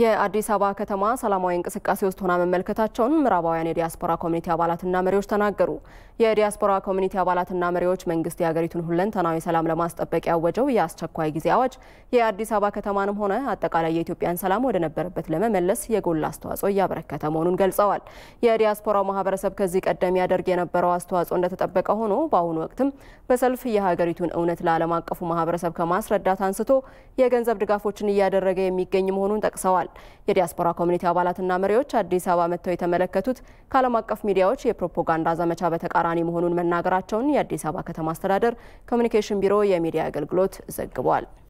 የአዲስ አበባ ከተማ ሰላማዊ እንቅስቃሴ ውስጥ ሆና መመልከታቸውን ምዕራባውያን የዲያስፖራ ኮሚኒቲ አባላትና መሪዎች ተናገሩ። የዲያስፖራ ኮሚኒቲ አባላትና መሪዎች መንግስት የሀገሪቱን ሁለንተናዊ ሰላም ለማስጠበቅ ያወጀው የአስቸኳይ ጊዜ አዋጅ የአዲስ አበባ ከተማንም ሆነ አጠቃላይ የኢትዮጵያን ሰላም ወደነበረበት ለመመለስ የጎላ አስተዋጽኦ እያበረከተ መሆኑን ገልጸዋል። የዲያስፖራው ማህበረሰብ ከዚህ ቀደም ያደርግ የነበረው አስተዋጽኦ እንደተጠበቀ ሆኖ በአሁኑ ወቅትም በሰልፍ የሀገሪቱን እውነት ለዓለም አቀፉ ማህበረሰብ ከማስረዳት አንስቶ የገንዘብ ድጋፎችን እያደረገ የሚገኝ መሆኑን ጠቅሰዋል። ተናግረዋል። የዲያስፖራ ኮሚኒቲ አባላትና መሪዎች አዲስ አበባ መጥተው የተመለከቱት ከዓለም አቀፍ ሚዲያዎች የፕሮፓጋንዳ ዘመቻ በተቃራኒ መሆኑን መናገራቸውን የአዲስ አበባ ከተማ አስተዳደር ኮሚኒኬሽን ቢሮ የሚዲያ አገልግሎት ዘግቧል።